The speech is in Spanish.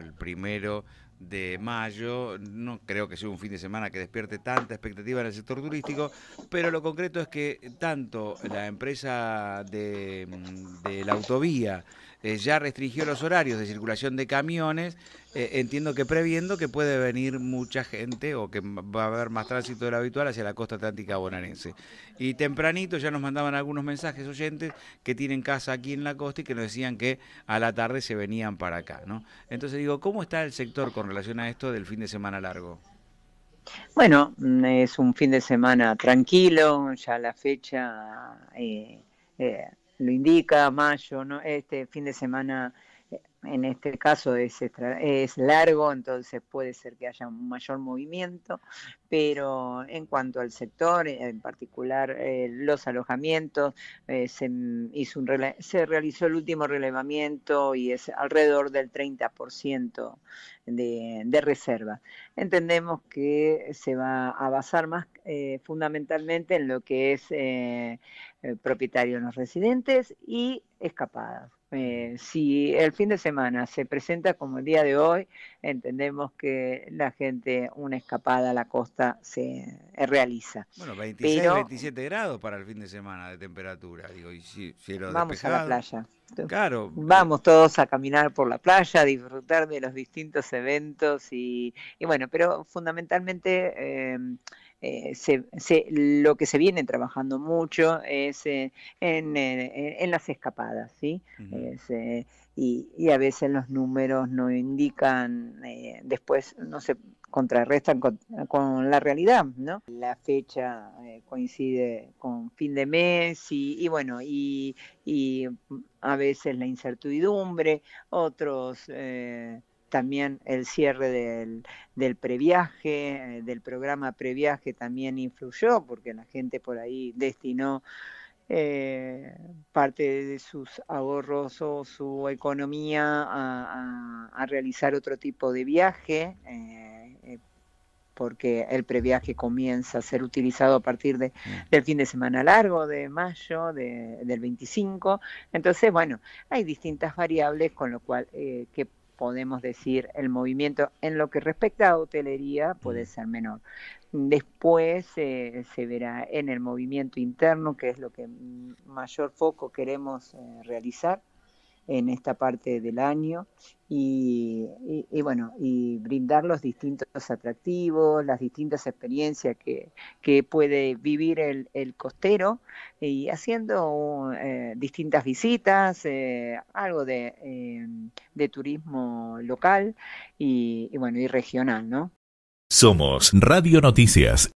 el primero de mayo. No creo que sea un fin de semana que despierte tanta expectativa en el sector turístico, pero lo concreto es que tanto la empresa de, la autovía eh, ya restringió los horarios de circulación de camiones, eh, entiendo que previendo que puede venir mucha gente o que va a haber más tránsito de lo habitual hacia la costa atlántica bonaerense. Y tempranito ya nos mandaban algunos mensajes oyentes que tienen casa aquí en la costa y que nos decían que a la tarde se venían para acá. ¿no? Entonces digo, ¿cómo está el sector con relación a esto del fin de semana largo? Bueno, mm, es un fin de semana tranquilo, ya la fecha eh, lo indica, mayo, ¿no? este fin de semana en este caso es, es largo, entonces puede ser que haya un mayor movimiento, pero en cuanto al sector, en particular eh, los alojamientos, eh, se, hizo se realizó el último relevamiento y es alrededor del 30% de, de reserva. Entendemos que se va a basar más eh, fundamentalmente en lo que es eh, propietario propietarios los residentes y escapadas. Eh, si el fin de semana se presenta como el día de hoy, entendemos que la gente, una escapada a la costa se eh, realiza. Bueno, 26, 27 grados para el fin de semana de temperatura, Vamos a la playa. Claro. Vamos todos a caminar por la playa, a disfrutar de los distintos eventos y, bueno, pero fundamentalmente eh, se, lo que se viene trabajando mucho es eh, eh, en, las escapadas, ¿sí? y, y, a veces los números no indican, después no se contrarrestan con, la realidad, ¿no? La fecha coincide con fin de mes y, bueno, y, y, a veces la incertidumbre, otros también el cierre del, previaje, eh, del programa previaje también influyó porque la gente por ahí destinó eh, parte de sus ahorros o su economía a, realizar otro tipo de viaje. Eh, porque el previaje comienza a ser utilizado a partir de, mm. del fin de semana largo, de mayo, del 25. Entonces, bueno, hay distintas variables con lo cual que podemos decir, el movimiento en lo que respecta a hotelería puede mm. ser menor. Después eh, se verá en el movimiento interno, que es lo que mayor foco queremos eh, realizar en esta parte del año y, bueno, y brindar los distintos atractivos, las distintas experiencias que, que puede vivir el, costero y haciendo eh, distintas visitas, eh, algo de, eh, de, turismo local y, y bueno, y regional, ¿no? Somos Radio Noticias.